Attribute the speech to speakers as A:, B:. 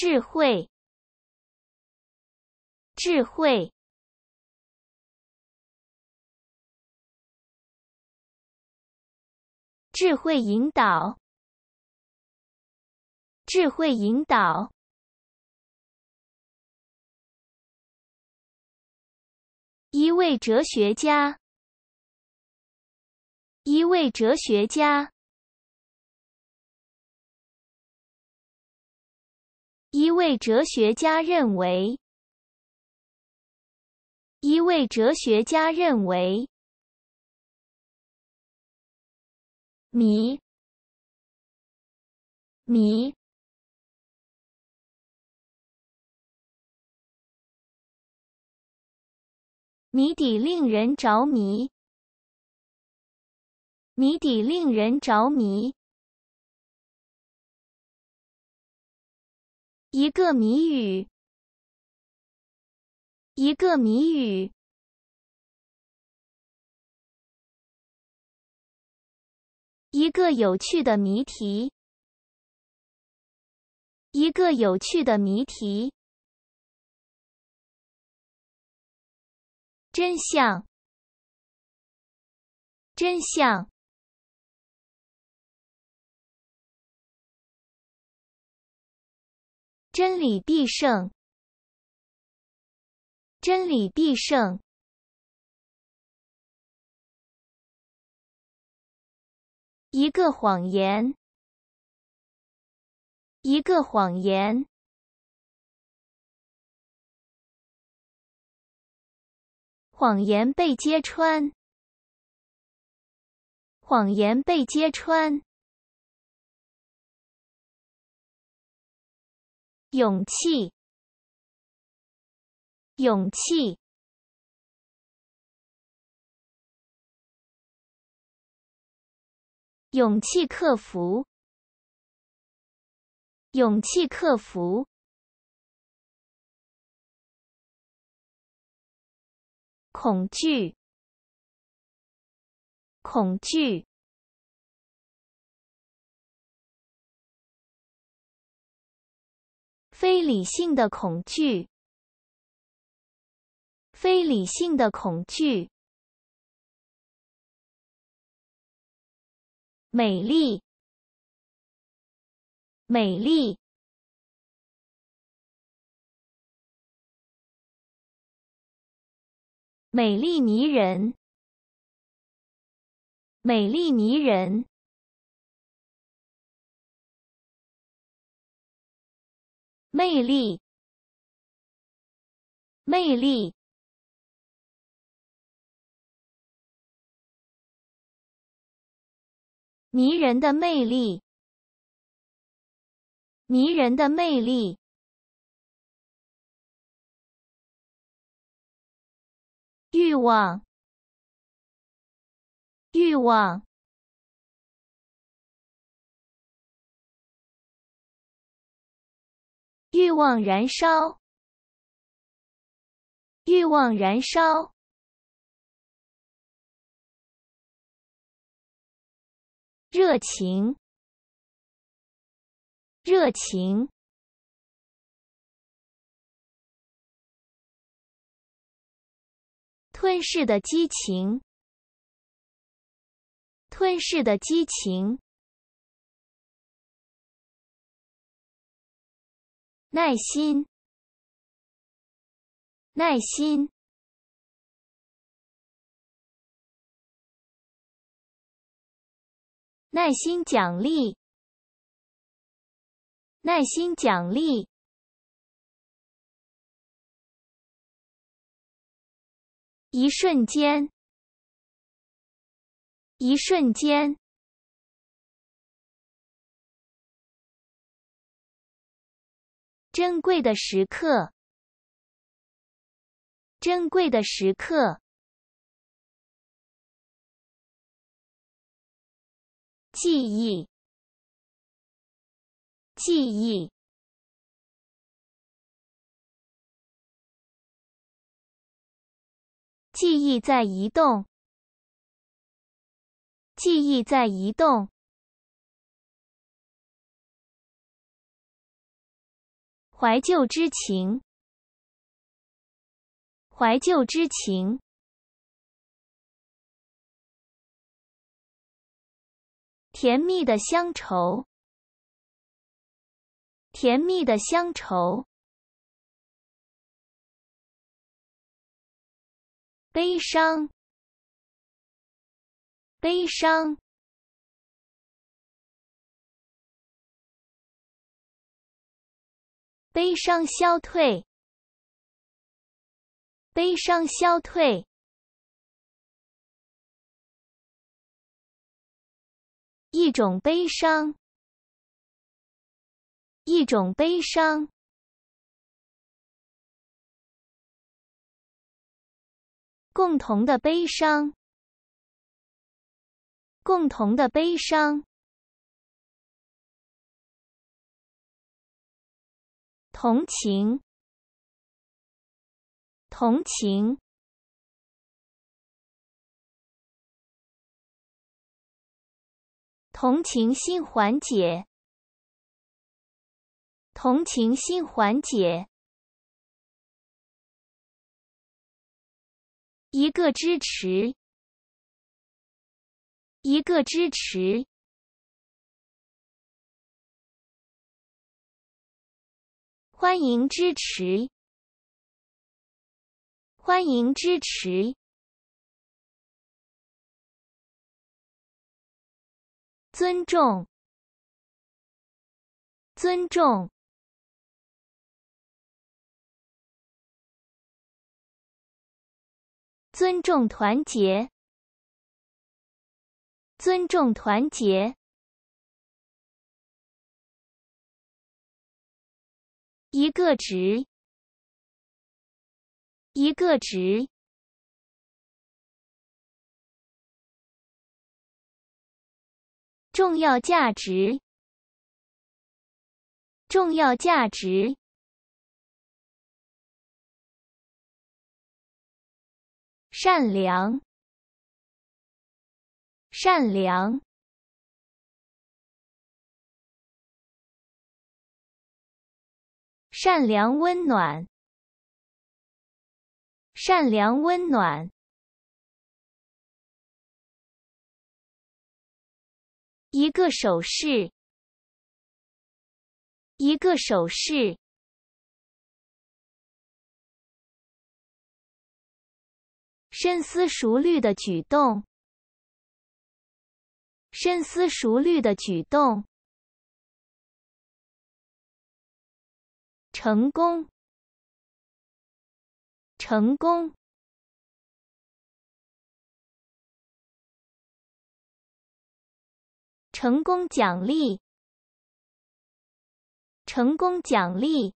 A: 智慧，智慧，智慧引导，智慧引导。一位哲学家，一位哲学家。一位哲学家认为，一位哲学家认为，谜谜谜底令人着迷，谜底令人着迷。一个谜语，一个谜语，一个有趣的谜题，一个有趣的谜题，真相，真相。真理必胜，真理必胜。一个谎言，一个谎言，谎言被揭穿，谎言被揭穿。勇气，勇气，勇气克服，勇气克服恐惧，恐惧。非理性的恐惧，非理性的恐惧。美丽，美丽，美丽迷人，美丽迷人。魅力，魅力，迷人的魅力，迷人的魅力，欲望，欲望。欲望燃烧，欲望燃烧，热情，热情，吞噬的激情，吞噬的激情。耐心，耐心，耐心奖励，耐心奖励，一瞬间，一瞬间。珍贵的时刻，珍贵的时刻，记忆，记忆，记忆在移动，记忆在移动。怀旧之情，怀旧之情，甜蜜的乡愁，甜蜜的乡愁，悲伤，悲伤。悲伤消退，悲伤消退，一种悲伤，一种悲伤，共同的悲伤，共同的悲伤。同情，同情，同情心缓解，同情心缓解，一个支持，一个支持。欢迎支持，欢迎支持，尊重，尊重，尊重团结，尊重团结。一个值，一个值，重要价值，重要价值，善良，善良。善良温暖，善良温暖。一个手势，一个手势。深思熟虑的举动，深思熟虑的举动。成功，成功，成功奖励，成功奖励。